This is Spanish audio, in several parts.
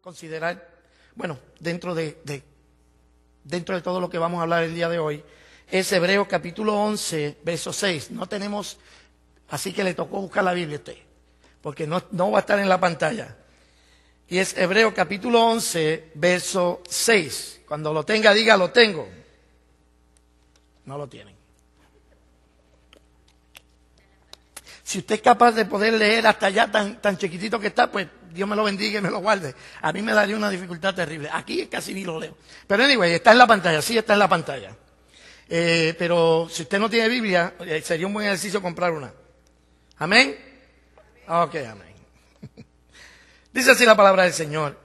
considerar, bueno, dentro de, dentro de todo lo que vamos a hablar el día de hoy, es Hebreo capítulo 11, verso 6. No tenemos, así que le tocó buscar la Biblia a usted, porque no, no va a estar en la pantalla. Y es Hebreo capítulo 11, verso 6. Cuando lo tenga, diga, lo tengo. No lo tienen. Si usted es capaz de poder leer hasta allá tan, tan chiquitito que está, pues Dios me lo bendiga y me lo guarde. A mí me daría una dificultad terrible. Aquí casi ni lo leo. Pero anyway, está en la pantalla, sí está en la pantalla. Eh, pero si usted no tiene Biblia, eh, sería un buen ejercicio comprar una. ¿Amén? Ok, amén. Dice así la palabra del Señor.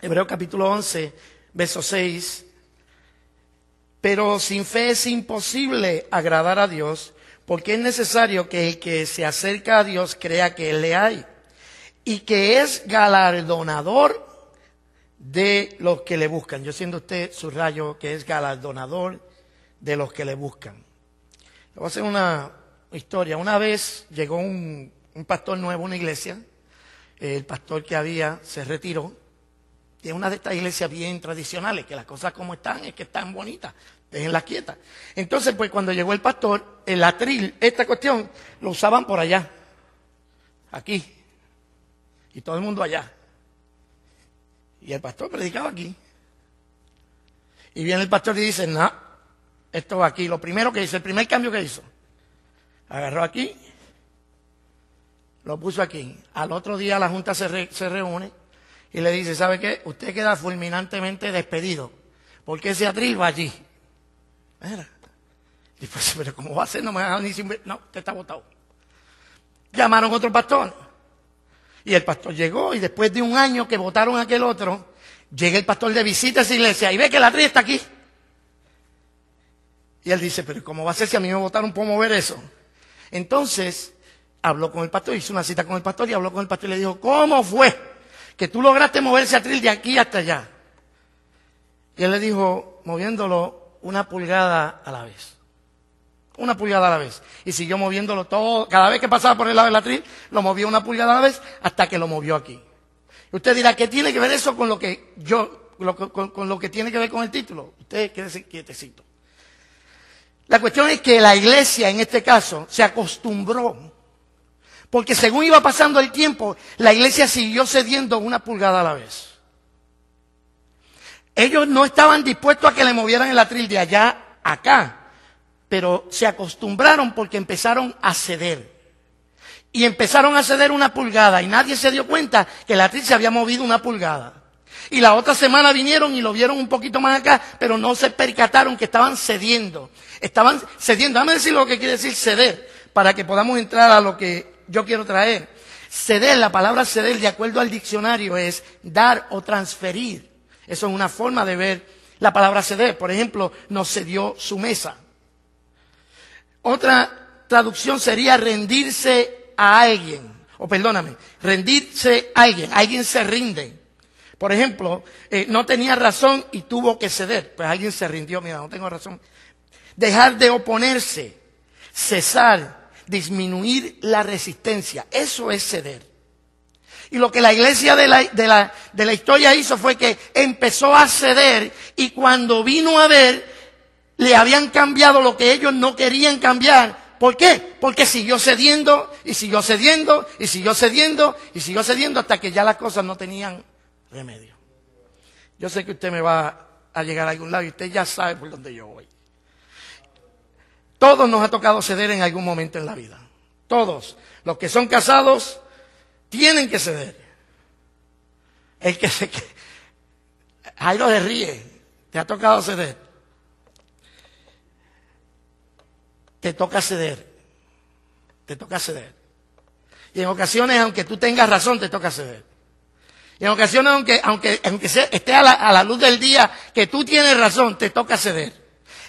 Hebreos capítulo 11, verso 6. Pero sin fe es imposible agradar a Dios, porque es necesario que el que se acerca a Dios crea que Él le hay y que es galardonador de los que le buscan. Yo siendo usted su rayo que es galardonador de los que le buscan. Le voy a hacer una historia. Una vez llegó un, pastor nuevo a una iglesia. El pastor que había se retiró. de una de estas iglesias bien tradicionales, que las cosas como están es que están bonitas, déjenlas quietas. Entonces, pues cuando llegó el pastor, el atril, esta cuestión, lo usaban por allá, aquí, y todo el mundo allá. Y el pastor predicaba aquí. Y viene el pastor y dice, no, esto va aquí. Lo primero que hizo, el primer cambio que hizo, agarró aquí, lo puso aquí. Al otro día la Junta se, se reúne y le dice, ¿sabe qué? Usted queda fulminantemente despedido. porque qué se va allí? Mira. Y pues, pero ¿cómo va a ser? No me ni No, usted está votado. Llamaron a otro pastor. Y el pastor llegó y después de un año que votaron aquel otro, llega el pastor de visita a esa iglesia y ve que la tría está aquí. Y él dice, pero ¿cómo va a ser si a mí me votaron? ¿Puedo mover eso? Entonces, habló con el pastor, hizo una cita con el pastor y habló con el pastor y le dijo, ¿cómo fue que tú lograste mover esa atril de aquí hasta allá? Y él le dijo, moviéndolo una pulgada a la vez una pulgada a la vez. Y siguió moviéndolo todo. Cada vez que pasaba por el lado del atril, lo movió una pulgada a la vez hasta que lo movió aquí. usted dirá, ¿qué tiene que ver eso con lo que yo, con, lo que tiene que ver con el título? Usted quédese quietecito. La cuestión es que la iglesia, en este caso, se acostumbró. Porque según iba pasando el tiempo, la iglesia siguió cediendo una pulgada a la vez. Ellos no estaban dispuestos a que le movieran el atril de allá a acá pero se acostumbraron porque empezaron a ceder. Y empezaron a ceder una pulgada y nadie se dio cuenta que la actriz se había movido una pulgada. Y la otra semana vinieron y lo vieron un poquito más acá, pero no se percataron que estaban cediendo. Estaban cediendo. Dame decir lo que quiere decir ceder, para que podamos entrar a lo que yo quiero traer. Ceder, la palabra ceder, de acuerdo al diccionario, es dar o transferir. Eso es una forma de ver la palabra ceder. Por ejemplo, nos cedió su mesa. Otra traducción sería rendirse a alguien. O perdóname, rendirse a alguien. Alguien se rinde. Por ejemplo, eh, no tenía razón y tuvo que ceder. Pues alguien se rindió, mira, no tengo razón. Dejar de oponerse, cesar, disminuir la resistencia. Eso es ceder. Y lo que la iglesia de la, de la, de la historia hizo fue que empezó a ceder y cuando vino a ver le habían cambiado lo que ellos no querían cambiar. ¿Por qué? Porque siguió cediendo y siguió cediendo y siguió cediendo y siguió cediendo hasta que ya las cosas no tenían remedio. Yo sé que usted me va a llegar a algún lado y usted ya sabe por dónde yo voy. Todos nos ha tocado ceder en algún momento en la vida. Todos. Los que son casados tienen que ceder. El que se... Jairo de ríe. Te ha tocado ceder. te toca ceder. Te toca ceder. Y en ocasiones, aunque tú tengas razón, te toca ceder. Y en ocasiones, aunque, aunque, aunque esté a la, luz del día que tú tienes razón, te toca ceder.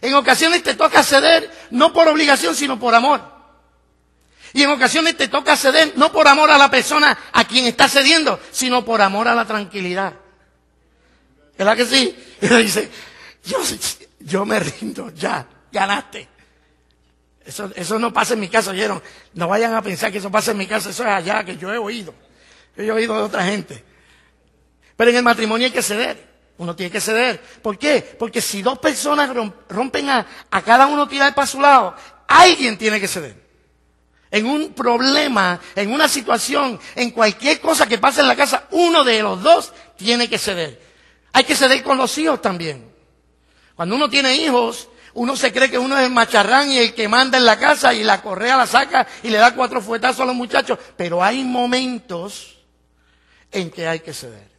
En ocasiones te toca ceder no por obligación, sino por amor. Y en ocasiones te toca ceder no por amor a la persona a quien está cediendo, sino por amor a la tranquilidad. ¿Verdad que sí? Y dice, yo, yo me rindo, ya, ganaste. Eso, no pasa en mi casa, oyeron. No vayan a pensar que eso pasa en mi casa, eso es allá que yo he oído. Yo he oído de otra gente. Pero en el matrimonio hay que ceder. Uno tiene que ceder. ¿Por qué? Porque si dos personas rompen a, a cada uno tirar para su lado, alguien tiene que ceder. En un problema, en una situación, en cualquier cosa que pase en la casa, uno de los dos tiene que ceder. Hay que ceder con los hijos también. Cuando uno tiene hijos, uno se cree que uno es el macharrán y el que manda en la casa y la correa la saca y le da cuatro fuetazos a los muchachos. Pero hay momentos en que hay que ceder.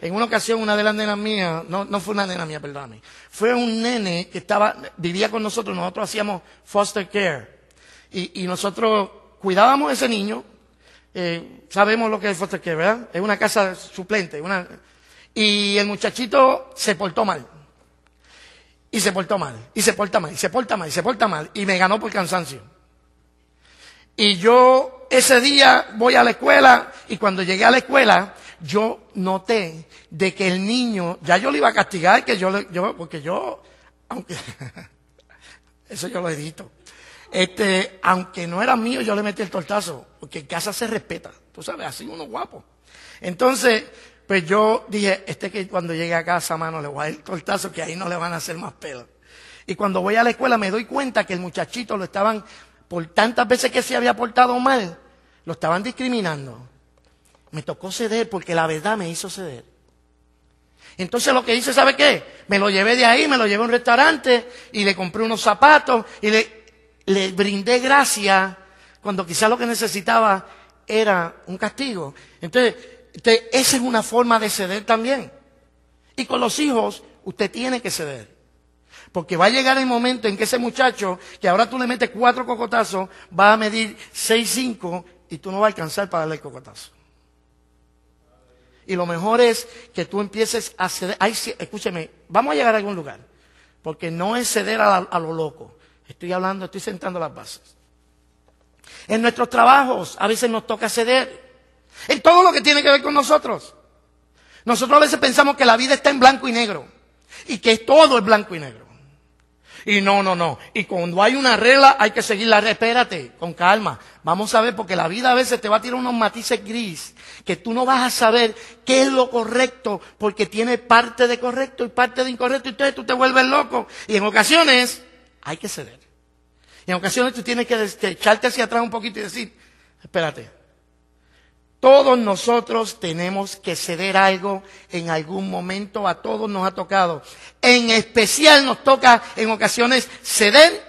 En una ocasión, una de las nenas mías, no, no fue una nena mía, perdóname, fue un nene que estaba, vivía con nosotros, nosotros hacíamos foster care. Y, y nosotros cuidábamos a ese niño, eh, sabemos lo que es foster care, ¿verdad? Es una casa suplente, una, y el muchachito se portó mal. Y se portó mal, y se porta mal, y se porta mal, y se porta mal, y me ganó por cansancio. Y yo ese día voy a la escuela, y cuando llegué a la escuela, yo noté de que el niño, ya yo le iba a castigar, que yo, yo porque yo, aunque, eso yo lo edito. Este, aunque no era mío, yo le metí el tortazo, porque en casa se respeta, tú sabes, así uno guapo. Entonces, pues yo dije, este que cuando llegue a casa, mano, le voy a dar el cortazo que ahí no le van a hacer más pelo. Y cuando voy a la escuela me doy cuenta que el muchachito lo estaban, por tantas veces que se había portado mal, lo estaban discriminando. Me tocó ceder porque la verdad me hizo ceder. Entonces lo que hice, ¿sabe qué? Me lo llevé de ahí, me lo llevé a un restaurante y le compré unos zapatos y le, le brindé gracia cuando quizás lo que necesitaba era un castigo. Entonces, esa es una forma de ceder también. Y con los hijos, usted tiene que ceder. Porque va a llegar el momento en que ese muchacho, que ahora tú le metes cuatro cocotazos, va a medir seis, cinco, y tú no vas a alcanzar para darle el cocotazo. Y lo mejor es que tú empieces a ceder. escúcheme, vamos a llegar a algún lugar. Porque no es ceder a, a lo loco. Estoy hablando, estoy sentando las bases. En nuestros trabajos a veces nos toca ceder. En todo lo que tiene que ver con nosotros. Nosotros a veces pensamos que la vida está en blanco y negro. Y que todo es blanco y negro. Y no, no, no. Y cuando hay una regla, hay que seguirla. la Espérate, con calma. Vamos a ver, porque la vida a veces te va a tirar unos matices gris, que tú no vas a saber qué es lo correcto, porque tiene parte de correcto y parte de incorrecto, y entonces tú te vuelves loco. Y en ocasiones, hay que ceder. Y en ocasiones tú tienes que echarte hacia atrás un poquito y decir, espérate, todos nosotros tenemos que ceder algo en algún momento, a todos nos ha tocado. En especial nos toca en ocasiones ceder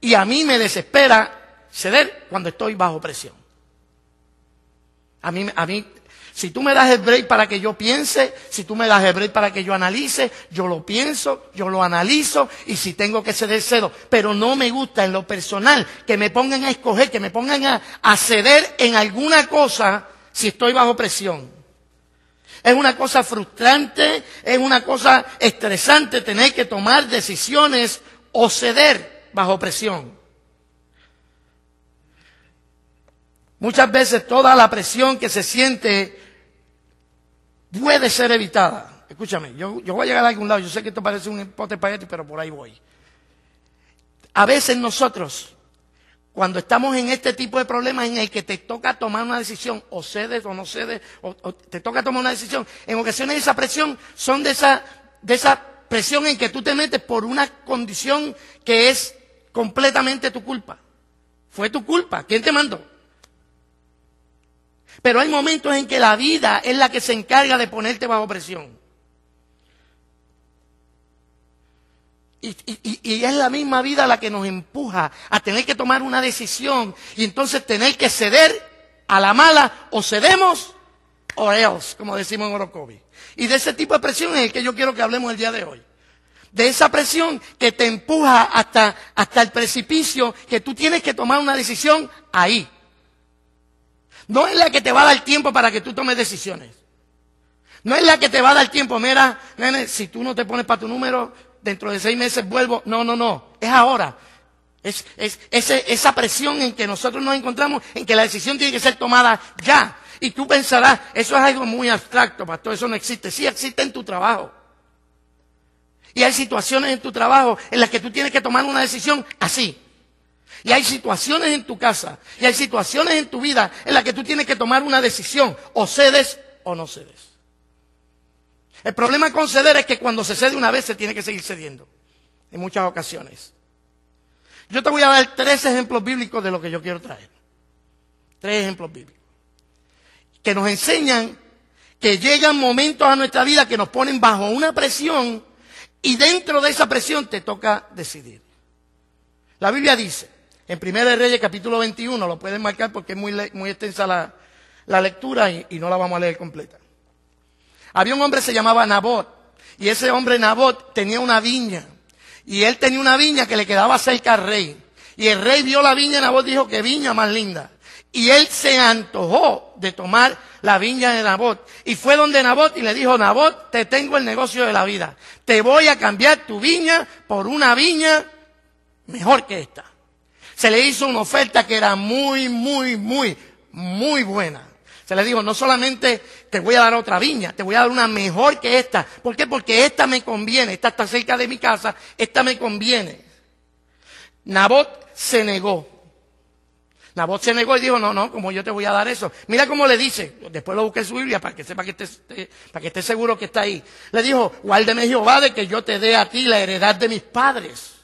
y a mí me desespera ceder cuando estoy bajo presión. A mí, a mí, si tú me das el break para que yo piense, si tú me das el break para que yo analice, yo lo pienso, yo lo analizo y si tengo que ceder, cedo. Pero no me gusta en lo personal que me pongan a escoger, que me pongan a ceder en alguna cosa si estoy bajo presión. Es una cosa frustrante, es una cosa estresante tener que tomar decisiones o ceder bajo presión. Muchas veces toda la presión que se siente puede ser evitada. Escúchame, yo, voy a llegar a algún lado, yo sé que esto parece un pote este, pero por ahí voy. A veces nosotros cuando estamos en este tipo de problemas en el que te toca tomar una decisión, o cedes o no cedes, o, te toca tomar una decisión, en ocasiones esa presión son de esa, de esa presión en que tú te metes por una condición que es completamente tu culpa. Fue tu culpa, ¿quién te mandó? Pero hay momentos en que la vida es la que se encarga de ponerte bajo presión. Y, es la misma vida la que nos empuja a tener que tomar una decisión y entonces tener que ceder a la mala o cedemos o else, como decimos en Orocovi. Y de ese tipo de presión es el que yo quiero que hablemos el día de hoy. De esa presión que te empuja hasta, hasta el precipicio que tú tienes que tomar una decisión ahí. No es la que te va a dar tiempo para que tú tomes decisiones. No es la que te va a dar tiempo. Mira, nene, si tú no te pones para tu número, dentro de seis meses vuelvo. No, no, no, es ahora. Es, esa presión en que nosotros nos encontramos, en que la decisión tiene que ser tomada ya. Y tú pensarás, eso es algo muy abstracto, pastor, eso no existe. Sí existe en tu trabajo. Y hay situaciones en tu trabajo en las que tú tienes que tomar una decisión así. Y hay situaciones en tu casa, y hay situaciones en tu vida en las que tú tienes que tomar una decisión, o cedes o no cedes. El problema con ceder es que cuando se cede una vez se tiene que seguir cediendo, en muchas ocasiones. Yo te voy a dar tres ejemplos bíblicos de lo que yo quiero traer. Tres ejemplos bíblicos. Que nos enseñan que llegan momentos a nuestra vida que nos ponen bajo una presión y dentro de esa presión te toca decidir. La Biblia dice, en 1 Reyes capítulo 21, lo pueden marcar porque es muy, extensa la, lectura y no la vamos a leer completa. Había un hombre se llamaba Nabot. Y ese hombre Nabot tenía una viña. Y él tenía una viña que le quedaba cerca al rey. Y el rey vio la viña y Nabot dijo, qué viña más linda. Y él se antojó de tomar la viña de Nabot. Y fue donde Nabot y le dijo, Nabot, te tengo el negocio de la vida. Te voy a cambiar tu viña por una viña mejor que esta. Se le hizo una oferta que era muy, muy, muy, muy buena. Se le dijo, no solamente te voy a dar otra viña, te voy a dar una mejor que esta. ¿Por qué? Porque esta me conviene, esta está cerca de mi casa, esta me conviene. Nabot se negó. Nabot se negó y dijo, no, no, como yo te voy a dar eso. Mira cómo le dice, después lo busqué en su Biblia para que sepa que esté, eh, para que esté seguro que está ahí. Le dijo, guárdeme Jehová de que yo te dé a ti la heredad de mis padres.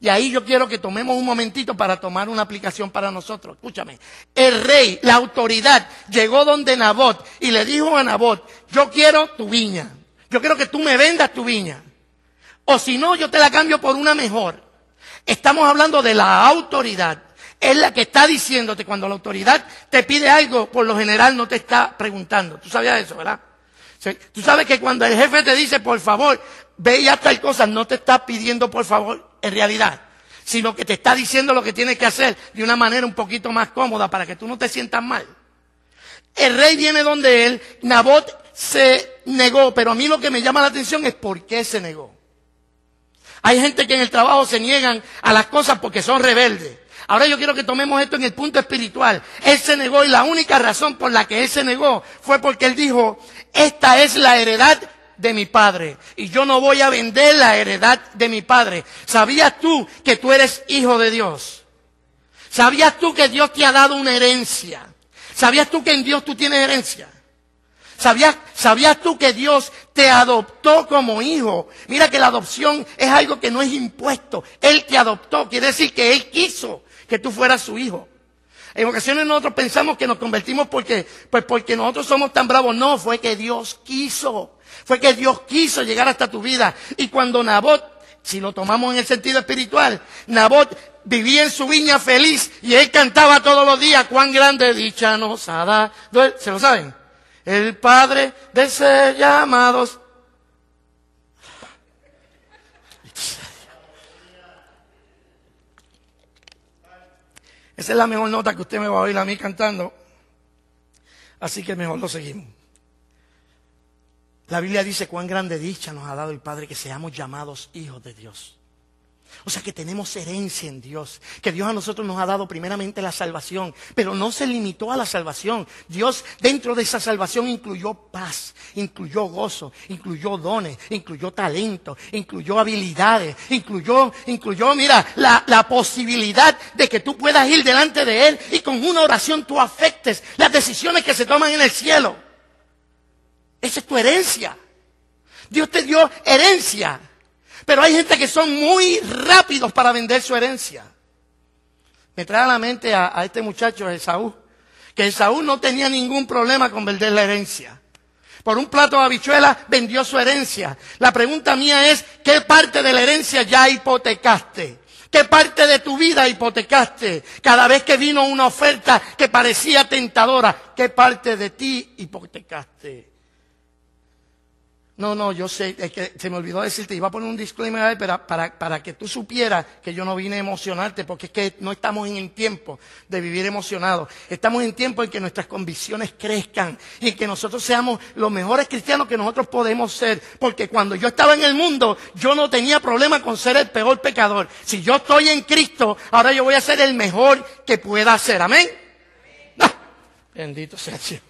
Y ahí yo quiero que tomemos un momentito para tomar una aplicación para nosotros. Escúchame. El rey, la autoridad, llegó donde Nabot y le dijo a Nabot, yo quiero tu viña. Yo quiero que tú me vendas tu viña. O si no, yo te la cambio por una mejor. Estamos hablando de la autoridad. Es la que está diciéndote cuando la autoridad te pide algo, por lo general no te está preguntando. Tú sabías eso, ¿verdad? Tú sabes que cuando el jefe te dice, por favor, ve y haz tal cosa, no te está pidiendo por favor en realidad, sino que te está diciendo lo que tienes que hacer de una manera un poquito más cómoda para que tú no te sientas mal. El rey viene donde él, Nabot se negó, pero a mí lo que me llama la atención es por qué se negó. Hay gente que en el trabajo se niegan a las cosas porque son rebeldes. Ahora yo quiero que tomemos esto en el punto espiritual. Él se negó y la única razón por la que él se negó fue porque él dijo, esta es la heredad de mi padre y yo no voy a vender la heredad de mi padre. ¿Sabías tú que tú eres hijo de Dios? ¿Sabías tú que Dios te ha dado una herencia? ¿Sabías tú que en Dios tú tienes herencia? ¿Sabías, ¿Sabías, tú que Dios te adoptó como hijo? Mira que la adopción es algo que no es impuesto. Él te adoptó, quiere decir que Él quiso que tú fueras su hijo. En ocasiones nosotros pensamos que nos convertimos porque, pues porque nosotros somos tan bravos. No, fue que Dios quiso. Fue que Dios quiso llegar hasta tu vida. Y cuando Nabot, si lo tomamos en el sentido espiritual, Nabot vivía en su viña feliz y él cantaba todos los días, cuán grande dicha nos ha dado. ¿Se lo saben? El padre de ser llamados. Esa es la mejor nota que usted me va a oír a mí cantando. Así que mejor lo seguimos. La Biblia dice cuán grande dicha nos ha dado el Padre que seamos llamados hijos de Dios. O sea que tenemos herencia en Dios, que Dios a nosotros nos ha dado primeramente la salvación, pero no se limitó a la salvación. Dios dentro de esa salvación incluyó paz, incluyó gozo, incluyó dones, incluyó talento, incluyó habilidades, incluyó, incluyó, mira, la, la posibilidad de que tú puedas ir delante de Él y con una oración tú afectes las decisiones que se toman en el cielo. Esa es tu herencia. Dios te dio herencia. Pero hay gente que son muy rápidos para vender su herencia. Me trae a la mente a, este muchacho, Esaú, que Esaú no tenía ningún problema con vender la herencia. Por un plato de habichuela vendió su herencia. La pregunta mía es, ¿qué parte de la herencia ya hipotecaste? ¿Qué parte de tu vida hipotecaste? Cada vez que vino una oferta que parecía tentadora, ¿qué parte de ti hipotecaste? No, no, yo sé, que se me olvidó decirte, iba a poner un disclaimer ahí para, para, que tú supieras que yo no vine a emocionarte, porque es que no estamos en el tiempo de vivir emocionados. Estamos en tiempo en que nuestras convicciones crezcan, y que nosotros seamos los mejores cristianos que nosotros podemos ser, porque cuando yo estaba en el mundo, yo no tenía problema con ser el peor pecador. Si yo estoy en Cristo, ahora yo voy a ser el mejor que pueda ser. Amén. Ah, bendito sea Dios.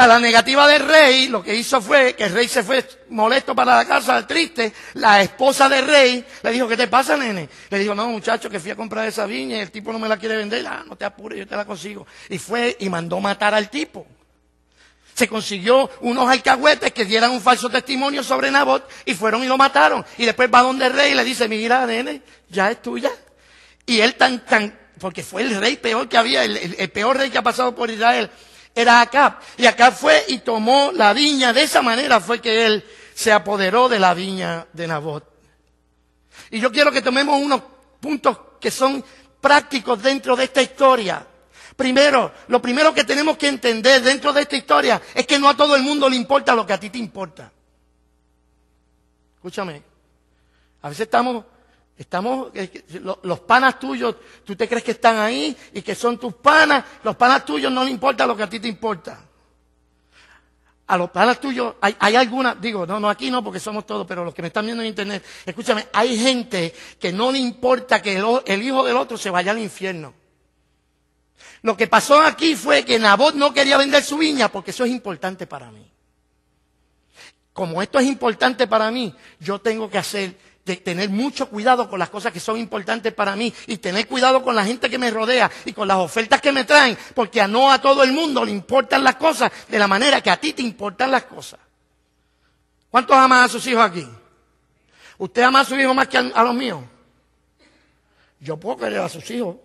A la negativa del rey, lo que hizo fue que el rey se fue molesto para la casa, triste. La esposa del rey le dijo, ¿qué te pasa, nene? Le dijo, no, muchacho, que fui a comprar esa viña y el tipo no me la quiere vender. Ah, no te apures, yo te la consigo. Y fue y mandó matar al tipo. Se consiguió unos alcahuetes que dieran un falso testimonio sobre Nabot y fueron y lo mataron. Y después va donde el rey y le dice, mira, nene, ya es tuya. Y él tan, tan, porque fue el rey peor que había, el peor rey que ha pasado por Israel era acá Y acá fue y tomó la viña. De esa manera fue que él se apoderó de la viña de Nabot. Y yo quiero que tomemos unos puntos que son prácticos dentro de esta historia. Primero, lo primero que tenemos que entender dentro de esta historia es que no a todo el mundo le importa lo que a ti te importa. Escúchame, a veces estamos Estamos, los panas tuyos, tú te crees que están ahí y que son tus panas. Los panas tuyos no le importa lo que a ti te importa. A los panas tuyos, hay, hay algunas, digo, no, no, aquí no, porque somos todos, pero los que me están viendo en internet, escúchame, hay gente que no le importa que el, el hijo del otro se vaya al infierno. Lo que pasó aquí fue que Nabot no quería vender su viña porque eso es importante para mí. Como esto es importante para mí, yo tengo que hacer de tener mucho cuidado con las cosas que son importantes para mí y tener cuidado con la gente que me rodea y con las ofertas que me traen, porque a no a todo el mundo le importan las cosas de la manera que a ti te importan las cosas. ¿Cuántos aman a sus hijos aquí? ¿Usted ama a su hijo más que a, a los míos? Yo puedo querer a sus hijos,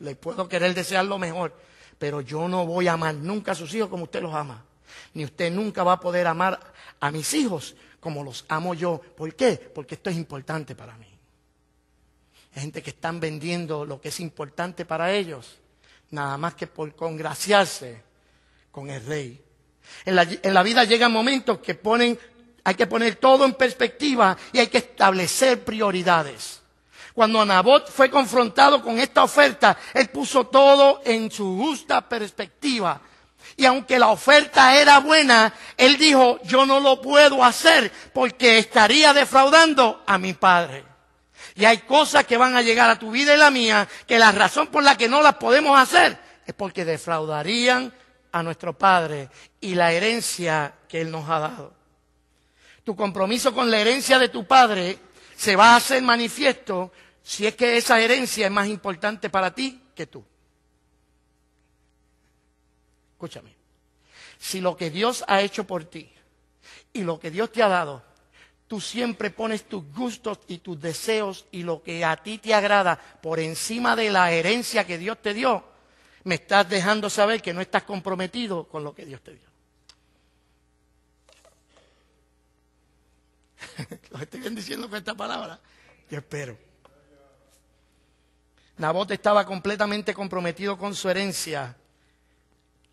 les puedo querer desear lo mejor, pero yo no voy a amar nunca a sus hijos como usted los ama. Ni usted nunca va a poder amar a mis hijos como los amo yo. ¿Por qué? Porque esto es importante para mí. Hay gente que están vendiendo lo que es importante para ellos, nada más que por congraciarse con el rey. En la, vida llegan momentos que hay que poner todo en perspectiva y hay que establecer prioridades. Cuando Anabot fue confrontado con esta oferta, él puso todo en su justa perspectiva y aunque la oferta era buena, él dijo, yo no lo puedo hacer porque estaría defraudando a mi padre. Y hay cosas que van a llegar a tu vida y la mía, que la razón por la que no las podemos hacer es porque defraudarían a nuestro Padre y la herencia que Él nos ha dado. Tu compromiso con la herencia de tu Padre se va a hacer manifiesto si es que esa herencia es más importante para ti que tú escúchame, si lo que Dios ha hecho por ti y lo que Dios te ha dado, tú siempre pones tus gustos y tus deseos y lo que a ti te agrada por encima de la herencia que Dios te dio, me estás dejando saber que no estás comprometido con lo que Dios te dio. Los estoy bien diciendo con esta palabra. Yo espero. Nabot estaba completamente comprometido con su herencia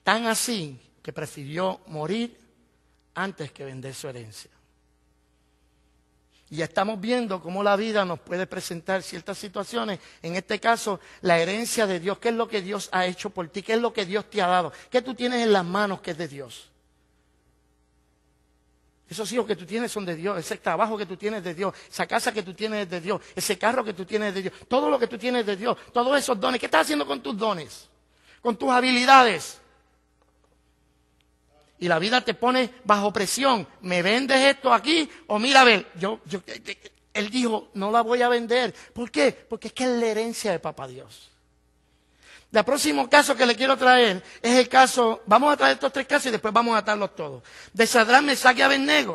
Tan así que prefirió morir antes que vender su herencia. Y estamos viendo cómo la vida nos puede presentar ciertas situaciones. En este caso, la herencia de Dios. ¿Qué es lo que Dios ha hecho por ti? ¿Qué es lo que Dios te ha dado? ¿Qué tú tienes en las manos que es de Dios? Esos hijos que tú tienes son de Dios, ese trabajo que tú tienes de Dios, esa casa que tú tienes es de Dios, ese carro que tú tienes es de Dios, todo lo que tú tienes es de Dios, todos esos dones. ¿Qué estás haciendo con tus dones? Con tus habilidades y la vida te pone bajo presión. ¿Me vendes esto aquí? O mira, a ver, yo, yo, eh, eh, eh, él dijo, no la voy a vender. ¿Por qué? Porque es que es la herencia de Papa Dios. El próximo caso que le quiero traer es el caso, vamos a traer estos tres casos y después vamos a atarlos todos. De Sadrán, Mesaque y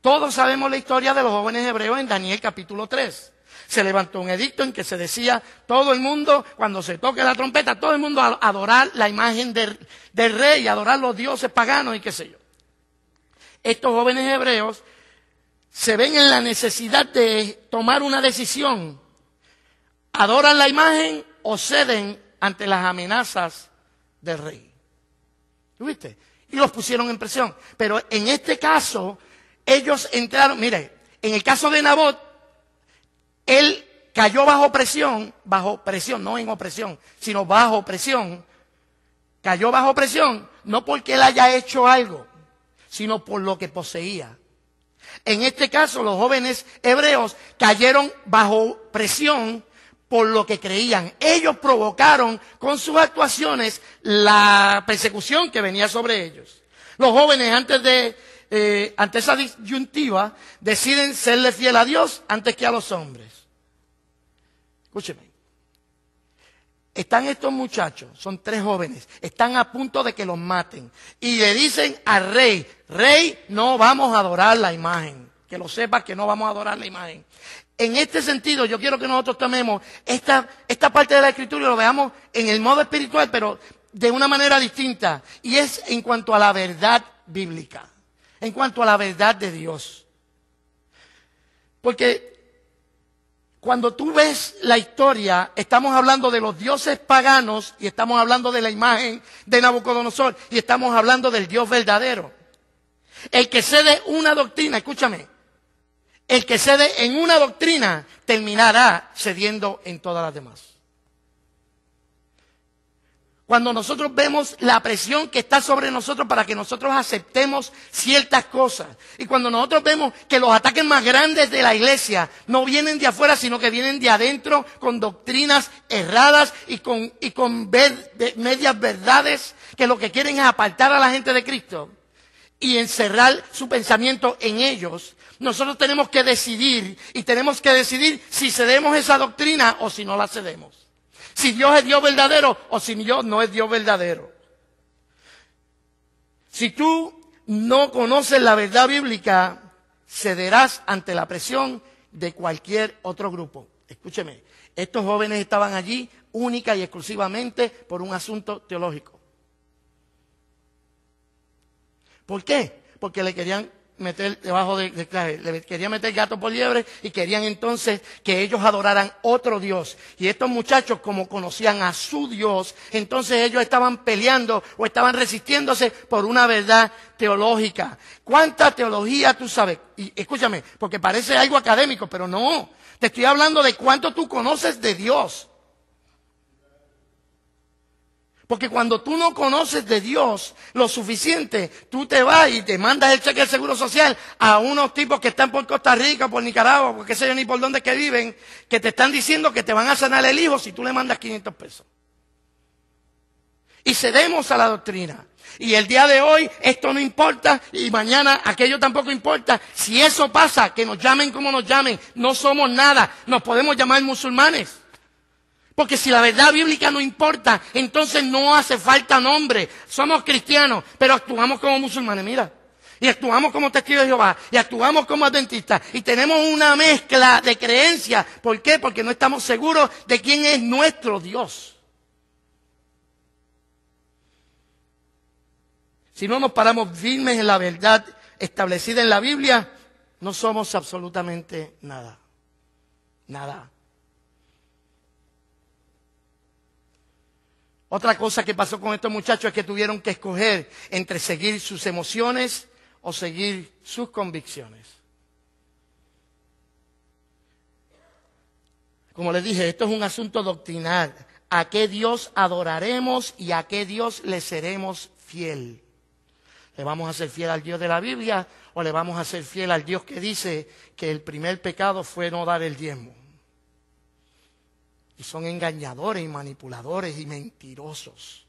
Todos sabemos la historia de los jóvenes hebreos en Daniel capítulo 3 se levantó un edicto en que se decía todo el mundo, cuando se toque la trompeta, todo el mundo a adorar la imagen del, rey, adorar los dioses paganos y qué sé yo. Estos jóvenes hebreos se ven en la necesidad de tomar una decisión. Adoran la imagen o ceden ante las amenazas del rey. viste? Y los pusieron en presión. Pero en este caso, ellos entraron, mire, en el caso de Nabot, él cayó bajo presión, bajo presión, no en opresión, sino bajo presión. Cayó bajo presión, no porque él haya hecho algo, sino por lo que poseía. En este caso, los jóvenes hebreos cayeron bajo presión por lo que creían. Ellos provocaron con sus actuaciones la persecución que venía sobre ellos. Los jóvenes antes de eh, ante esa disyuntiva, deciden serle fiel a Dios antes que a los hombres. Escúcheme. Están estos muchachos, son tres jóvenes, están a punto de que los maten. Y le dicen al rey, rey, no vamos a adorar la imagen. Que lo sepa que no vamos a adorar la imagen. En este sentido, yo quiero que nosotros tomemos esta, esta parte de la escritura y lo veamos en el modo espiritual, pero de una manera distinta. Y es en cuanto a la verdad bíblica en cuanto a la verdad de Dios. Porque cuando tú ves la historia, estamos hablando de los dioses paganos y estamos hablando de la imagen de Nabucodonosor y estamos hablando del Dios verdadero. El que cede una doctrina, escúchame, el que cede en una doctrina terminará cediendo en todas las demás. Cuando nosotros vemos la presión que está sobre nosotros para que nosotros aceptemos ciertas cosas. Y cuando nosotros vemos que los ataques más grandes de la iglesia no vienen de afuera, sino que vienen de adentro con doctrinas erradas y con, medias verdades que lo que quieren es apartar a la gente de Cristo y encerrar su pensamiento en ellos. Nosotros tenemos que decidir y tenemos que decidir si cedemos esa doctrina o si no la cedemos si Dios es Dios verdadero o si Dios no es Dios verdadero. Si tú no conoces la verdad bíblica, cederás ante la presión de cualquier otro grupo. Escúcheme, estos jóvenes estaban allí única y exclusivamente por un asunto teológico. ¿Por qué? Porque le querían meter debajo de, querían meter gato por liebre y querían entonces que ellos adoraran otro Dios. Y estos muchachos, como conocían a su Dios, entonces ellos estaban peleando o estaban resistiéndose por una verdad teológica. ¿Cuánta teología tú sabes? Y escúchame, porque parece algo académico, pero no. Te estoy hablando de cuánto tú conoces de Dios. Porque cuando tú no conoces de Dios lo suficiente, tú te vas y te mandas el cheque del seguro social a unos tipos que están por Costa Rica, por Nicaragua, por qué sé yo ni por dónde que viven, que te están diciendo que te van a sanar el hijo si tú le mandas 500 pesos. Y cedemos a la doctrina. Y el día de hoy esto no importa y mañana aquello tampoco importa. Si eso pasa, que nos llamen como nos llamen, no somos nada, nos podemos llamar musulmanes. Porque si la verdad bíblica no importa, entonces no hace falta nombre. Somos cristianos, pero actuamos como musulmanes, mira. Y actuamos como te de Jehová, y actuamos como adventistas, y tenemos una mezcla de creencias. ¿Por qué? Porque no estamos seguros de quién es nuestro Dios. Si no nos paramos firmes en la verdad establecida en la Biblia, no somos absolutamente nada. Nada. Otra cosa que pasó con estos muchachos es que tuvieron que escoger entre seguir sus emociones o seguir sus convicciones. Como les dije, esto es un asunto doctrinal. ¿A qué Dios adoraremos y a qué Dios le seremos fiel? ¿Le vamos a ser fiel al Dios de la Biblia o le vamos a ser fiel al Dios que dice que el primer pecado fue no dar el diezmo? Y son engañadores y manipuladores y mentirosos.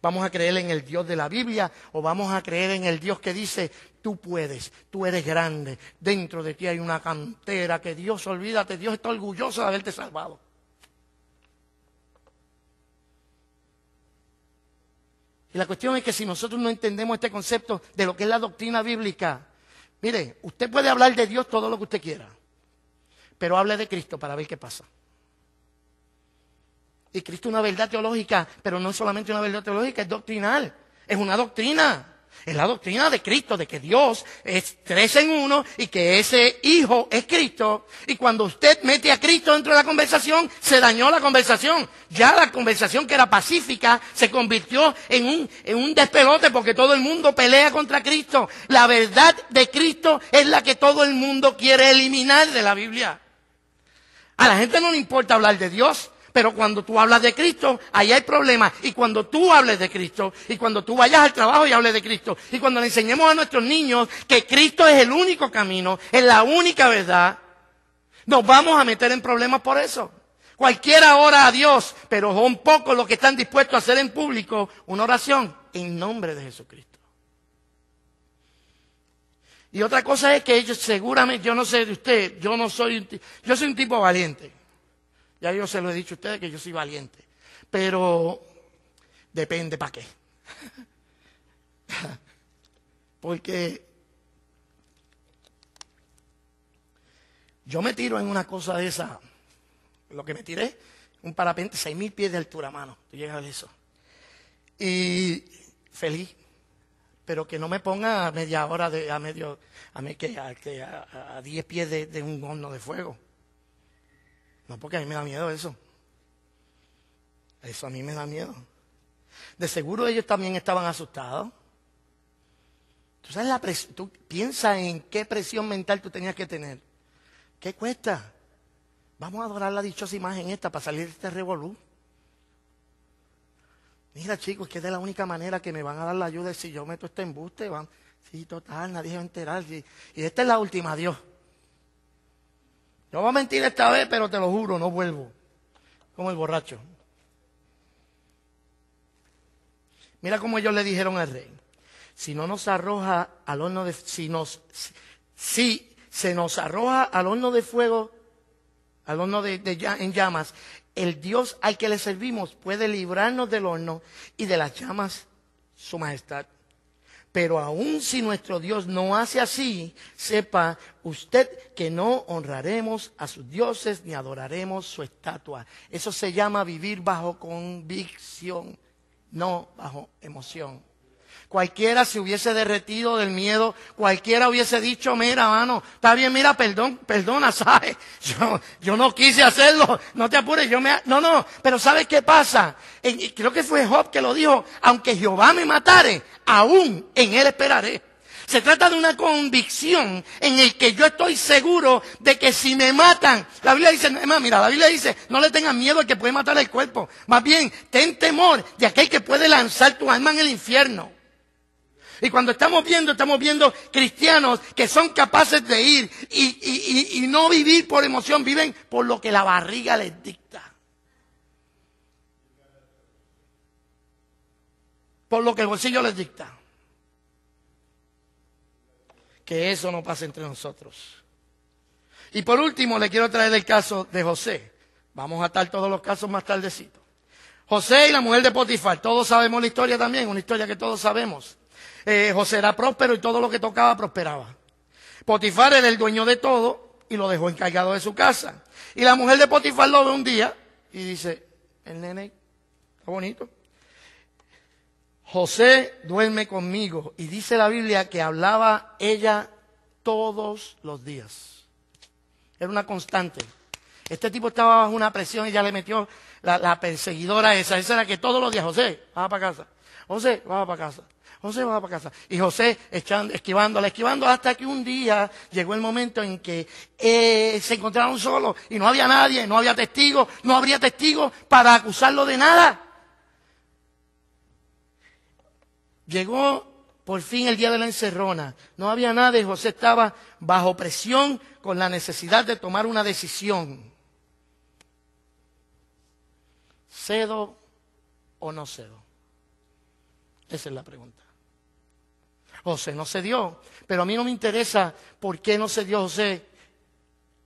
¿Vamos a creer en el Dios de la Biblia o vamos a creer en el Dios que dice, tú puedes, tú eres grande, dentro de ti hay una cantera que Dios, olvídate, Dios está orgulloso de haberte salvado? Y la cuestión es que si nosotros no entendemos este concepto de lo que es la doctrina bíblica, mire, usted puede hablar de Dios todo lo que usted quiera, pero hable de Cristo para ver qué pasa. Y Cristo es una verdad teológica, pero no es solamente una verdad teológica, es doctrinal. Es una doctrina. Es la doctrina de Cristo, de que Dios es tres en uno y que ese hijo es Cristo. Y cuando usted mete a Cristo dentro de la conversación, se dañó la conversación. Ya la conversación que era pacífica se convirtió en un, en un porque todo el mundo pelea contra Cristo. La verdad de Cristo es la que todo el mundo quiere eliminar de la Biblia. A la gente no le importa hablar de Dios. Pero cuando tú hablas de Cristo, ahí hay problemas. Y cuando tú hables de Cristo, y cuando tú vayas al trabajo y hables de Cristo, y cuando le enseñemos a nuestros niños que Cristo es el único camino, es la única verdad, nos vamos a meter en problemas por eso. Cualquiera ora a Dios, pero son poco los que están dispuestos a hacer en público una oración en nombre de Jesucristo. Y otra cosa es que ellos seguramente, yo no sé de usted, yo no soy, yo soy un tipo valiente. Ya yo se lo he dicho a ustedes que yo soy valiente. Pero depende para qué. Porque yo me tiro en una cosa de esa. Lo que me tiré, un parapente, seis mil pies de altura, mano. Tú llegas a eso. Y feliz. Pero que no me ponga a media hora, a medio, a, que, a, diez pies de un horno de fuego. No, porque a mí me da miedo eso. Eso a mí me da miedo. De seguro ellos también estaban asustados. Tú sabes la tú piensa en qué presión mental tú tenías que tener. ¿Qué cuesta? Vamos a adorar la dichosa imagen esta para salir de este revolú. Mira, chicos, que es de la única manera que me van a dar la ayuda si yo meto este embuste. Van. Sí, total, nadie va a enterar. Y esta es la última, Dios. No voy a mentir esta vez, pero te lo juro, no vuelvo. Como el borracho. Mira cómo ellos le dijeron al rey. Si no nos arroja al horno de si si se nos arroja al horno de fuego, al horno en llamas, el Dios al que le servimos puede librarnos del horno y de las llamas, su majestad. Pero aun si nuestro Dios no hace así, sepa usted que no honraremos a sus dioses ni adoraremos su estatua. Eso se llama vivir bajo convicción, no bajo emoción. Cualquiera se hubiese derretido del miedo, cualquiera hubiese dicho, mira, mano, está bien, mira, perdón, perdona, ¿sabes? Yo, yo no quise hacerlo, no te apures, yo me... No, no, pero ¿sabes qué pasa? creo que fue Job que lo dijo, aunque Jehová me matare, aún en Él esperaré. Se trata de una convicción en el que yo estoy seguro de que si me matan, la Biblia dice, mira, la Biblia dice, no le tengas miedo al que puede matar el cuerpo. Más bien, ten temor de aquel que puede lanzar tu alma en el infierno. Y cuando estamos viendo, estamos viendo cristianos que son capaces de ir y, y, y no vivir por emoción, viven por lo que la barriga les dicta. por lo que el bolsillo les dicta. Que eso no pase entre nosotros. Y por último, le quiero traer el caso de José. Vamos a atar todos los casos más tardecito. José y la mujer de Potifar, todos sabemos la historia también, una historia que todos sabemos. Eh, José era próspero y todo lo que tocaba prosperaba. Potifar era el dueño de todo y lo dejó encargado de su casa. Y la mujer de Potifar lo ve un día y dice, el nene está bonito, José duerme conmigo y dice la Biblia que hablaba ella todos los días. Era una constante. Este tipo estaba bajo una presión y ya le metió la, perseguidora esa. Esa era que todos los días, José, va para casa. José, va para casa. José va para casa. Y José echando, esquivándola, esquivando hasta que un día llegó el momento en que eh, se encontraron solos y no había nadie, no había testigos, no habría testigos para acusarlo de nada. Llegó por fin el día de la encerrona. No había nada y José estaba bajo presión con la necesidad de tomar una decisión. ¿Cedo o no cedo? Esa es la pregunta. José no se dio, pero a mí no me interesa por qué no cedió José.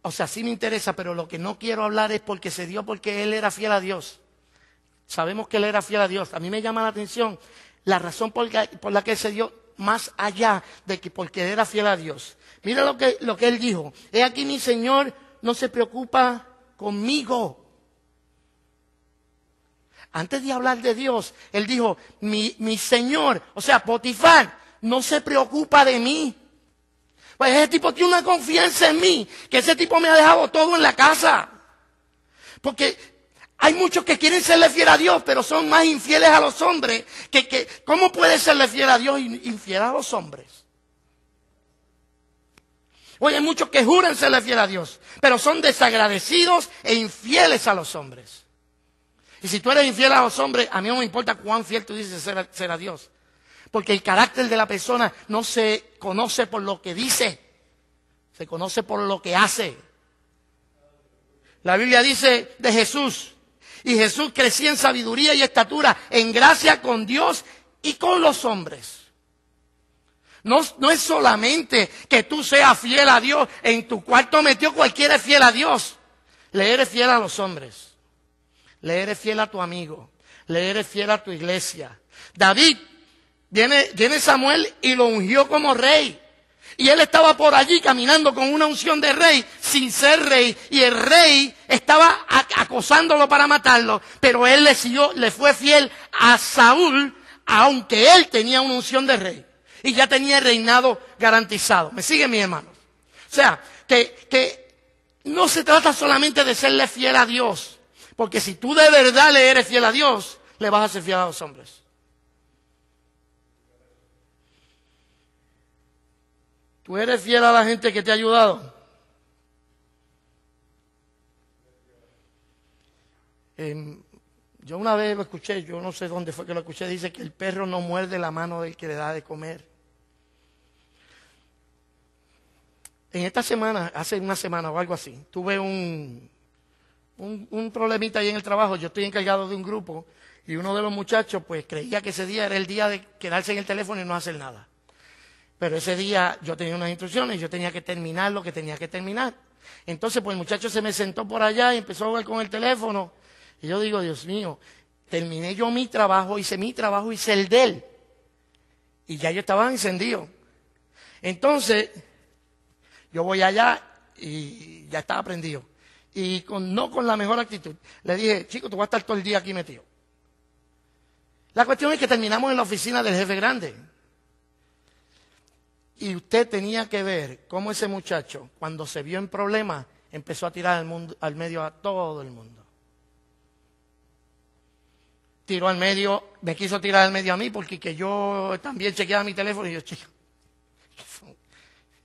O sea, sí me interesa, pero lo que no quiero hablar es porque se dio porque él era fiel a Dios. Sabemos que él era fiel a Dios. A mí me llama la atención la razón por, la, que se dio más allá de que porque era fiel a Dios. Mira lo que, lo que él dijo. He aquí mi Señor no se preocupa conmigo. Antes de hablar de Dios, él dijo, mi, mi Señor, o sea, Potifar, no se preocupa de mí. Pues ese tipo tiene una confianza en mí, que ese tipo me ha dejado todo en la casa. Porque hay muchos que quieren serle fiel a Dios, pero son más infieles a los hombres. Que, ¿Cómo puede serle fiel a Dios y infiel a los hombres? Oye, hay muchos que juran serle fiel a Dios, pero son desagradecidos e infieles a los hombres. Y si tú eres infiel a los hombres, a mí no me importa cuán fiel tú dices ser a Dios. Porque el carácter de la persona no se conoce por lo que dice, se conoce por lo que hace. La Biblia dice de Jesús, y Jesús crecía en sabiduría y estatura, en gracia con Dios y con los hombres. No, no es solamente que tú seas fiel a Dios. En tu cuarto metió cualquiera es fiel a Dios. Le eres fiel a los hombres. Le eres fiel a tu amigo. Le eres fiel a tu iglesia. David, viene, viene Samuel y lo ungió como rey. Y él estaba por allí caminando con una unción de rey, sin ser rey. Y el rey estaba acosándolo para matarlo. Pero él le siguió, le fue fiel a Saúl, aunque él tenía una unción de rey. Y ya tenía el reinado garantizado. ¿Me sigue, mi hermano? O sea, que, que no se trata solamente de serle fiel a Dios. Porque si tú de verdad le eres fiel a Dios, le vas a ser fiel a los hombres. ¿Tú eres fiel a la gente que te ha ayudado? yo una vez lo escuché, yo no sé dónde fue que lo escuché, dice que el perro no muerde la mano del que le da de comer. En esta semana, hace una semana o algo así, tuve un, un, un, problemita ahí en el trabajo. Yo estoy encargado de un grupo y uno de los muchachos pues creía que ese día era el día de quedarse en el teléfono y no hacer nada. Pero ese día yo tenía unas instrucciones, yo tenía que terminar lo que tenía que terminar. Entonces, pues el muchacho se me sentó por allá y empezó a jugar con el teléfono. Y yo digo, Dios mío, terminé yo mi trabajo, hice mi trabajo, hice el de él. Y ya yo estaba encendido. Entonces, yo voy allá y ya estaba prendido. Y con, no con la mejor actitud. Le dije, chico, tú vas a estar todo el día aquí metido. La cuestión es que terminamos en la oficina del jefe grande. Y usted tenía que ver cómo ese muchacho, cuando se vio en problemas, empezó a tirar al, medio a todo el mundo. Tiró al medio, me quiso tirar al medio a mí porque yo también chequeaba mi teléfono y yo, chico,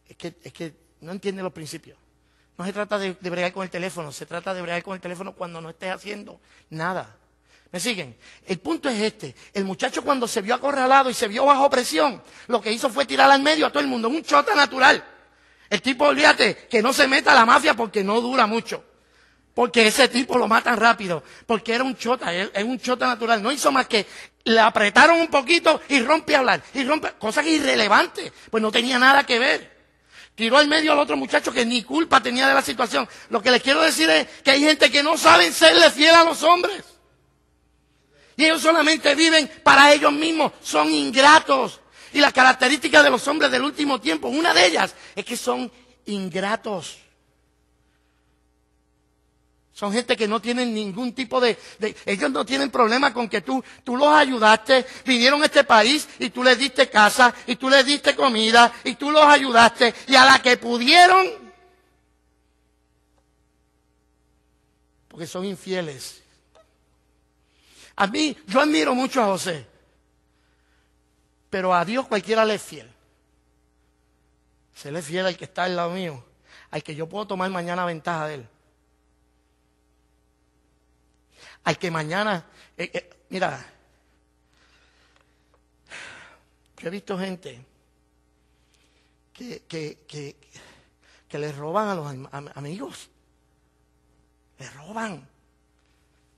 es que, es que no entiende los principios. No se trata de, de bregar con el teléfono, se trata de bregar con el teléfono cuando no estés haciendo nada. ¿Me siguen? El punto es este. El muchacho cuando se vio acorralado y se vio bajo presión, lo que hizo fue tirar al medio a todo el mundo, un chota natural. El tipo, olvídate, que no se meta a la mafia porque no dura mucho. Porque ese tipo lo matan rápido. Porque era un chota, es un chota natural. No hizo más que le apretaron un poquito y rompe a hablar. Y rompe, cosas irrelevante, pues no tenía nada que ver. Tiró al medio al otro muchacho que ni culpa tenía de la situación. Lo que les quiero decir es que hay gente que no sabe serle fiel a los hombres. Y ellos solamente viven para ellos mismos, son ingratos. Y la característica de los hombres del último tiempo, una de ellas, es que son ingratos. Son gente que no tienen ningún tipo de, Ellos no tienen problema con que tú, tú los ayudaste, vinieron a este país y tú les diste casa, y tú les diste comida, y tú los ayudaste, y a la que pudieron, porque son infieles. A mí, yo admiro mucho a José, pero a Dios cualquiera le es fiel. Se le es fiel al que está al lado mío, al que yo puedo tomar mañana ventaja de él. Al que mañana, eh, eh, mira, yo he visto gente que, le roban a los amigos. le roban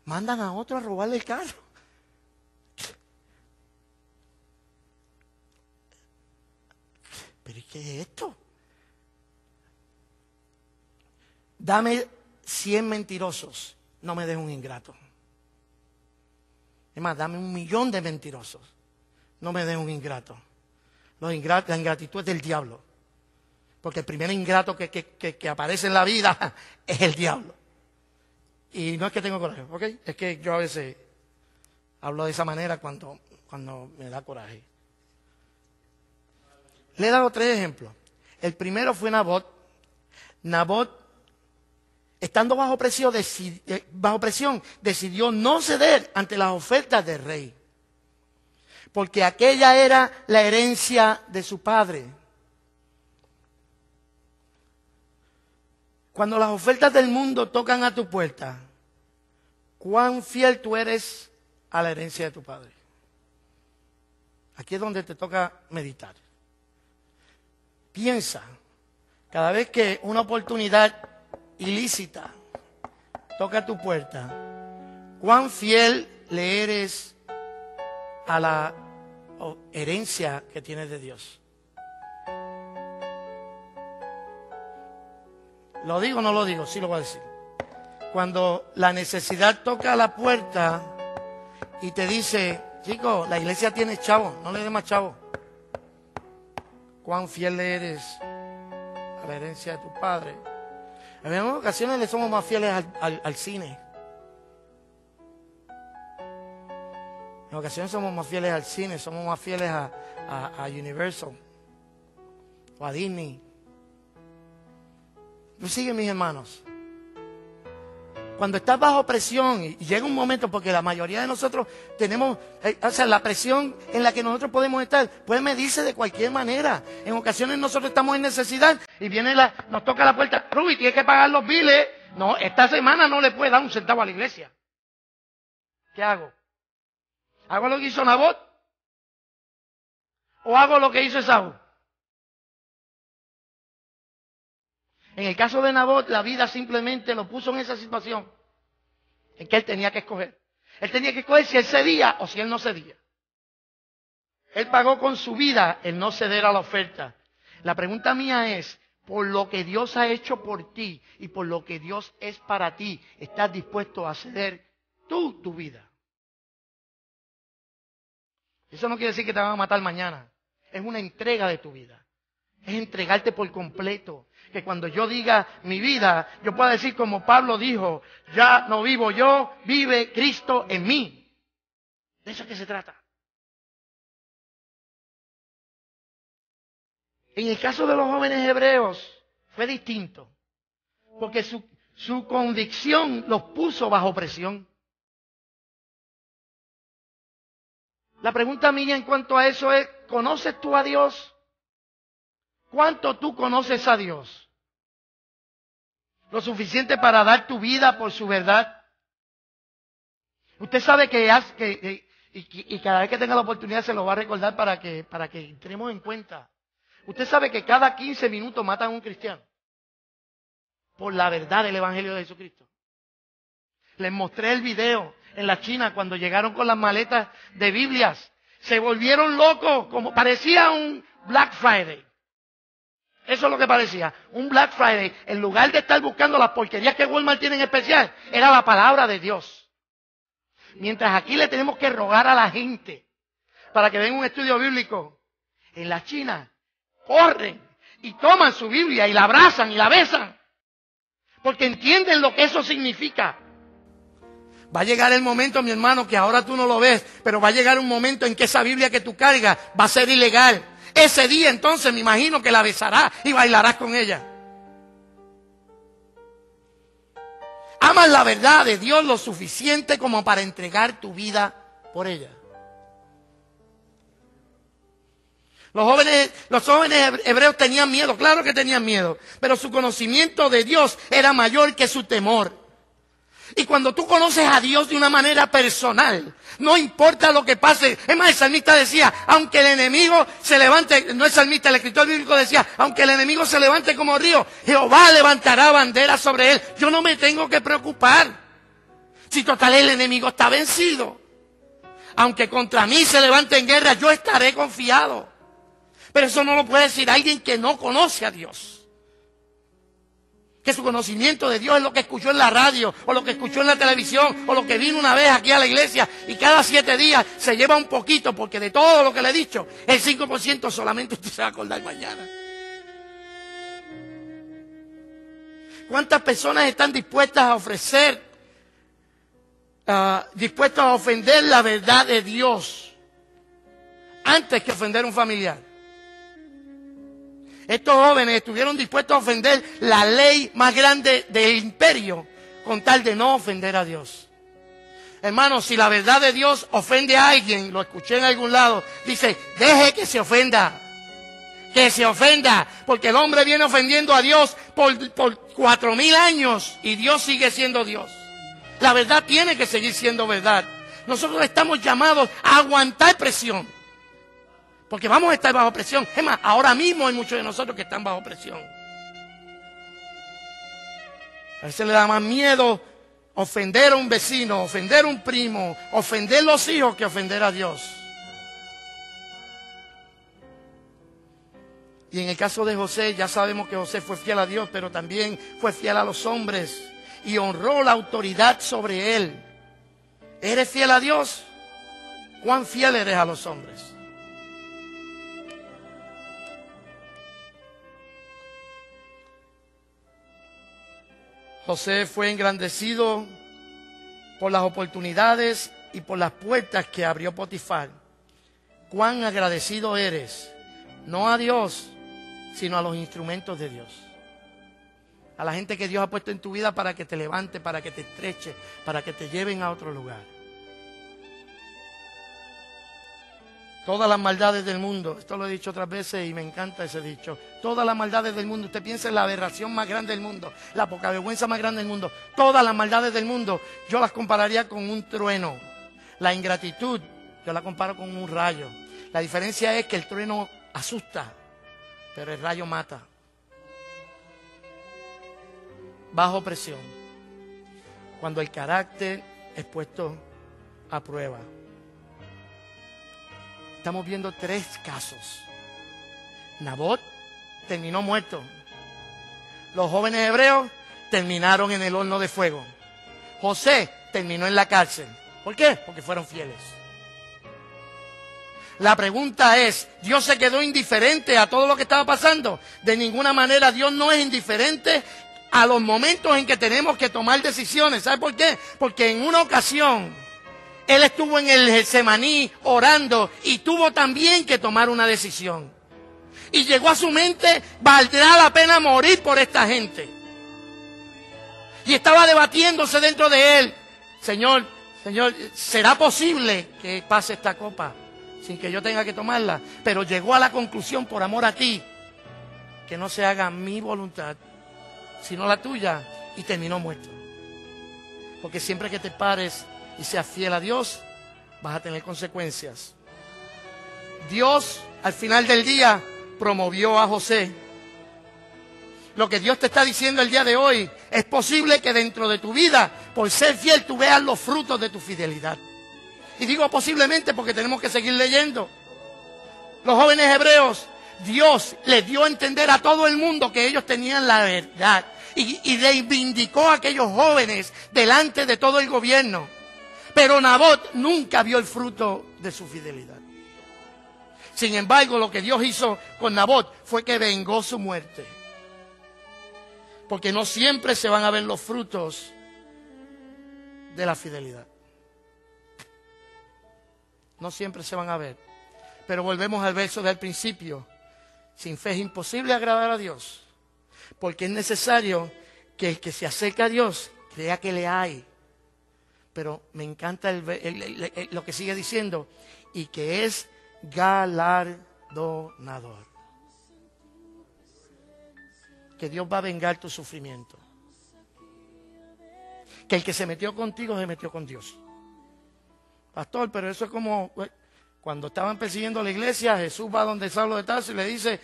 mandan a otro a robarle el carro. ¿Pero qué es esto? Dame cien mentirosos, no me des un ingrato. Es más, dame un millón de mentirosos, no me des un ingrato. la ingratitud es del diablo. Porque el primer ingrato que, que aparece en la vida es el diablo. Y no es que tengo coraje, ¿ok? Es que yo a veces hablo de esa manera cuando, me da coraje. Le he dado tres ejemplos. El primero fue Nabot. Nabot, estando bajo presión, eh, bajo presión, decidió no ceder ante las ofertas del rey. Porque aquella era la herencia de su padre. Cuando las ofertas del mundo tocan a tu puerta, cuán fiel tú eres a la herencia de tu padre. Aquí es donde te toca meditar. Piensa, cada vez que una oportunidad ilícita toca a tu puerta, cuán fiel le eres a la herencia que tienes de Dios. ¿Lo digo o no lo digo? Sí lo voy a decir. Cuando la necesidad toca la puerta y te dice, chico, la iglesia tiene chavo, no le dé más chavo. Cuán fiel eres a la herencia de tu padre. En algunas ocasiones le somos más fieles al, cine. En ocasiones somos más fieles al cine, somos más fieles a, a Universal o a Disney. No sigue, mis hermanos. Cuando estás bajo presión, y llega un momento, porque la mayoría de nosotros tenemos, eh, o sea, la presión en la que nosotros podemos estar, puede medirse de cualquier manera. En ocasiones nosotros estamos en necesidad y viene la, nos toca la puerta, Ruby, tiene que pagar los biles. No, esta semana no le puede dar un centavo a la iglesia. ¿Qué hago? ¿Hago lo que hizo Nabot? ¿O hago lo que hizo Saúl? En el caso de Nabot, la vida simplemente lo puso en esa situación en que él tenía que escoger. Él tenía que escoger si él cedía o si él no cedía. Él pagó con su vida el no ceder a la oferta. La pregunta mía es, por lo que Dios ha hecho por ti y por lo que Dios es para ti, ¿estás dispuesto a ceder tú tu vida? Eso no quiere decir que te van a matar mañana. Es una entrega de tu vida es entregarte por completo. Que cuando yo diga mi vida, yo pueda decir como Pablo dijo, ya no vivo yo, vive Cristo en mí. De eso es que se trata. En el caso de los jóvenes hebreos fue distinto, porque su, su convicción los puso bajo presión. La pregunta mía en cuanto a eso es, ¿conoces tú a Dios? ¿Cuánto tú conoces a Dios? ¿Lo suficiente para dar tu vida por su verdad? Usted sabe que, hace, que, y, cada vez que tenga la oportunidad se lo va a recordar para que, para que entremos en cuenta. Usted sabe que cada 15 minutos matan a un cristiano por la verdad del Evangelio de Jesucristo. Les mostré el video en la China cuando llegaron con las maletas de Biblias. Se volvieron locos, como parecía un Black Friday. Eso es lo que parecía. Un Black Friday, en lugar de estar buscando las porquerías que Walmart tiene en especial, era la palabra de Dios. Mientras aquí le tenemos que rogar a la gente para que den un estudio bíblico. En la China corren y toman su Biblia y la abrazan y la besan. Porque entienden lo que eso significa. Va a llegar el momento, mi hermano, que ahora tú no lo ves, pero va a llegar un momento en que esa Biblia que tú cargas va a ser ilegal. Ese día entonces me imagino que la besarás y bailarás con ella. Amas la verdad de Dios lo suficiente como para entregar tu vida por ella. Los jóvenes, los jóvenes hebreos tenían miedo, claro que tenían miedo, pero su conocimiento de Dios era mayor que su temor. Y cuando tú conoces a Dios de una manera personal, no importa lo que pase. Es más, el salmista decía, aunque el enemigo se levante, no es salmista, el escritor bíblico decía, aunque el enemigo se levante como río, Jehová levantará bandera sobre él. Yo no me tengo que preocupar. Si total el enemigo está vencido. Aunque contra mí se levante en guerra, yo estaré confiado. Pero eso no lo puede decir alguien que no conoce a Dios que su conocimiento de Dios es lo que escuchó en la radio o lo que escuchó en la televisión o lo que vino una vez aquí a la iglesia y cada siete días se lleva un poquito porque de todo lo que le he dicho, el 5% solamente usted se va a acordar mañana. ¿Cuántas personas están dispuestas a ofrecer, ah, dispuestas a ofender la verdad de Dios antes que ofender a un familiar? Estos jóvenes estuvieron dispuestos a ofender la ley más grande del imperio con tal de no ofender a Dios. Hermanos, si la verdad de Dios ofende a alguien, lo escuché en algún lado, dice, deje que se ofenda, que se ofenda, porque el hombre viene ofendiendo a Dios por, por cuatro mil años y Dios sigue siendo Dios. La verdad tiene que seguir siendo verdad. Nosotros estamos llamados a aguantar presión. Porque vamos a estar bajo presión. Es más, ahora mismo hay muchos de nosotros que están bajo presión. A veces le da más miedo ofender a un vecino, ofender a un primo, ofender a los hijos que ofender a Dios. Y en el caso de José, ya sabemos que José fue fiel a Dios, pero también fue fiel a los hombres y honró la autoridad sobre él. ¿Eres fiel a Dios? ¿Cuán fiel eres a los hombres? José fue engrandecido por las oportunidades y por las puertas que abrió Potifar. Cuán agradecido eres, no a Dios, sino a los instrumentos de Dios. A la gente que Dios ha puesto en tu vida para que te levante, para que te estreche, para que te lleven a otro lugar. Todas las maldades del mundo, esto lo he dicho otras veces y me encanta ese dicho, todas las maldades del mundo, usted piensa en la aberración más grande del mundo, la poca vergüenza más grande del mundo, todas las maldades del mundo, yo las compararía con un trueno. La ingratitud, yo la comparo con un rayo. La diferencia es que el trueno asusta, pero el rayo mata. Bajo presión, cuando el carácter es puesto a prueba. Estamos viendo tres casos. Nabot terminó muerto. Los jóvenes hebreos terminaron en el horno de fuego. José terminó en la cárcel. ¿Por qué? Porque fueron fieles. La pregunta es, ¿Dios se quedó indiferente a todo lo que estaba pasando? De ninguna manera Dios no es indiferente a los momentos en que tenemos que tomar decisiones. ¿Sabe por qué? Porque en una ocasión él estuvo en el Getsemaní orando y tuvo también que tomar una decisión. Y llegó a su mente, valdrá la pena morir por esta gente. Y estaba debatiéndose dentro de él, Señor, Señor, ¿será posible que pase esta copa sin que yo tenga que tomarla? Pero llegó a la conclusión, por amor a ti, que no se haga mi voluntad, sino la tuya, y terminó muerto. Porque siempre que te pares y seas fiel a Dios, vas a tener consecuencias. Dios al final del día promovió a José. Lo que Dios te está diciendo el día de hoy, es posible que dentro de tu vida, por ser fiel, tú veas los frutos de tu fidelidad. Y digo posiblemente porque tenemos que seguir leyendo. Los jóvenes hebreos, Dios les dio a entender a todo el mundo que ellos tenían la verdad y, y reivindicó a aquellos jóvenes delante de todo el gobierno. Pero Nabot nunca vio el fruto de su fidelidad. Sin embargo, lo que Dios hizo con Nabot fue que vengó su muerte. Porque no siempre se van a ver los frutos de la fidelidad. No siempre se van a ver. Pero volvemos al verso del principio. Sin fe es imposible agradar a Dios. Porque es necesario que el que se acerca a Dios crea que le hay pero me encanta lo que sigue diciendo, y que es galardonador. Que Dios va a vengar tu sufrimiento. Que el que se metió contigo se metió con Dios. Pastor, pero eso es como eh, cuando estaban persiguiendo a la iglesia, Jesús va donde Saulo de y le dice,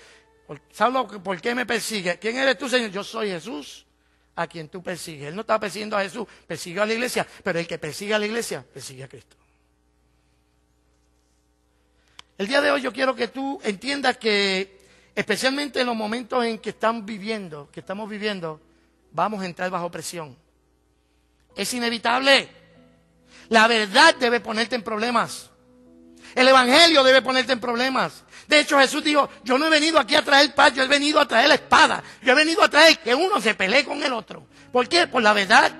Saulo, ¿por qué me persigue? ¿Quién eres tú, Señor? Yo soy Jesús a quien tú persigues. Él no estaba persiguiendo a Jesús, persiguió a la iglesia, pero el que persigue a la iglesia, persigue a Cristo. El día de hoy yo quiero que tú entiendas que, especialmente en los momentos en que están viviendo, que estamos viviendo, vamos a entrar bajo presión. Es inevitable. La verdad debe ponerte en problemas. El Evangelio debe ponerte en problemas. De hecho, Jesús dijo, yo no he venido aquí a traer paz, yo he venido a traer la espada. Yo he venido a traer que uno se pelee con el otro. ¿Por qué? Por la verdad.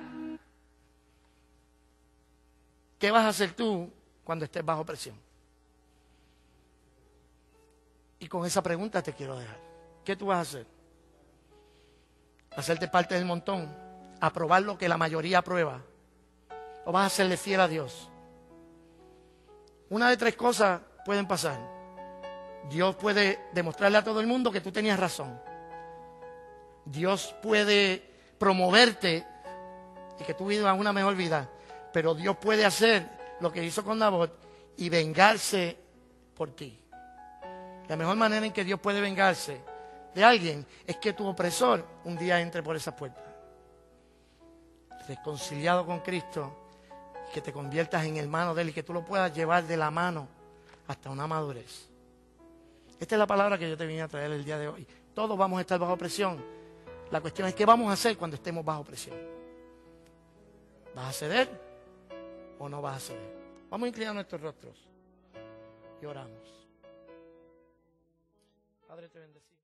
¿Qué vas a hacer tú cuando estés bajo presión? Y con esa pregunta te quiero dejar. ¿Qué tú vas a hacer? ¿Hacerte parte del montón? ¿Aprobar lo que la mayoría aprueba? ¿O vas a serle fiel a Dios? Una de tres cosas pueden pasar. Dios puede demostrarle a todo el mundo que tú tenías razón. Dios puede promoverte y que tú vivas una mejor vida. Pero Dios puede hacer lo que hizo con Nabot y vengarse por ti. La mejor manera en que Dios puede vengarse de alguien es que tu opresor un día entre por esa puerta. Reconciliado con Cristo, y que te conviertas en hermano de Él y que tú lo puedas llevar de la mano hasta una madurez. Esta es la palabra que yo te vine a traer el día de hoy. Todos vamos a estar bajo presión. La cuestión es qué vamos a hacer cuando estemos bajo presión. ¿Vas a ceder o no vas a ceder? Vamos a inclinar nuestros rostros y oramos. Padre, te bendecimos.